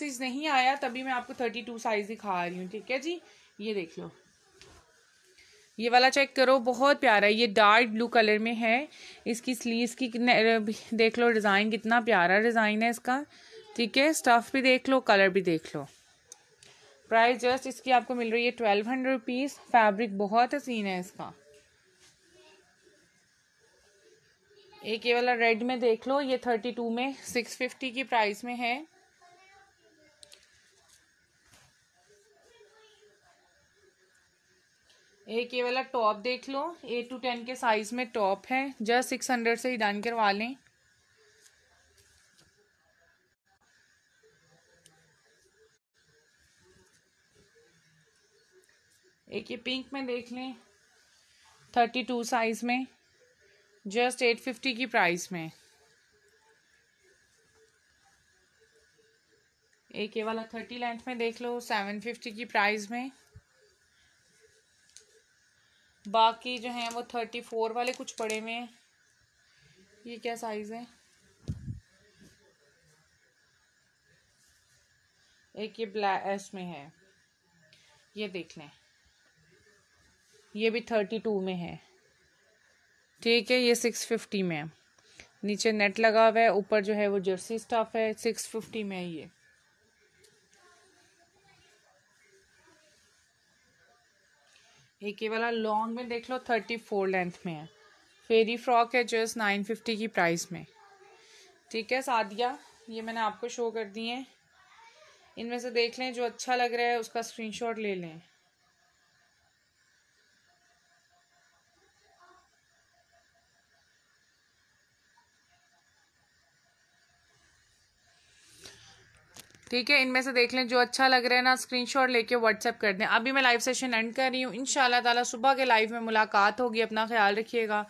size नहीं आया तभी मैं आपको थर्टी टू साइज दिखा रही हूँ ठीक है जी ये देख लो ये वाला चेक करो बहुत प्यारा है ये डार्क ब्लू कलर में है इसकी स्लीव्स की देख लो डिज़ाइन कितना प्यारा डिज़ाइन है इसका ठीक है स्टफ़ भी देख लो कलर भी देख लो प्राइस जस्ट इसकी आपको मिल रही है ट्वेल्व हंड्रेड रुपीज़ फैब्रिक बहुत हसीन है इसका एक ये वाला रेड में देख लो ये थर्टी टू में सिक्स फिफ्टी की प्राइस में है एक ये वाला टॉप देख लो ए टू टेन के साइज में टॉप है जस्ट सिक्स हंड्रेड से ही डन करवा लें एक ये पिंक में देख लें थर्टी टू साइज में जस्ट एट फिफ्टी की प्राइस में एक ये वाला थर्टी लेंथ में देख लो सेवन फिफ्टी की प्राइस में बाकी जो हैं वो थर्टी फोर वाले कुछ पड़े हुए हैं ये क्या साइज़ है एक ये ब्लैक इसमें है ये देख लें ये भी थर्टी टू में है ठीक है ये सिक्स फिफ्टी में है नीचे नेट लगा हुआ है ऊपर जो है वो जर्सी स्टफ है सिक्स फिफ्टी में है ये एक ये वाला लॉन्ग में देख लो थर्टी फोर लेंथ में है फेरी फ्रॉक है जस्ट नाइन फिफ्टी की प्राइस में ठीक है सादिया ये मैंने आपको शो कर दी है इनमें से देख लें जो अच्छा लग रहा है उसका स्क्रीनशॉट ले लें ठीक है इनमें से देख लें जो अच्छा लग रहा है ना स्क्रीनशॉट लेके व्हाट्सएप कर दें अभी मैं लाइव सेशन एंड कर रही हूँ इन ताला सुबह के लाइव में मुलाकात होगी अपना ख्याल रखिएगा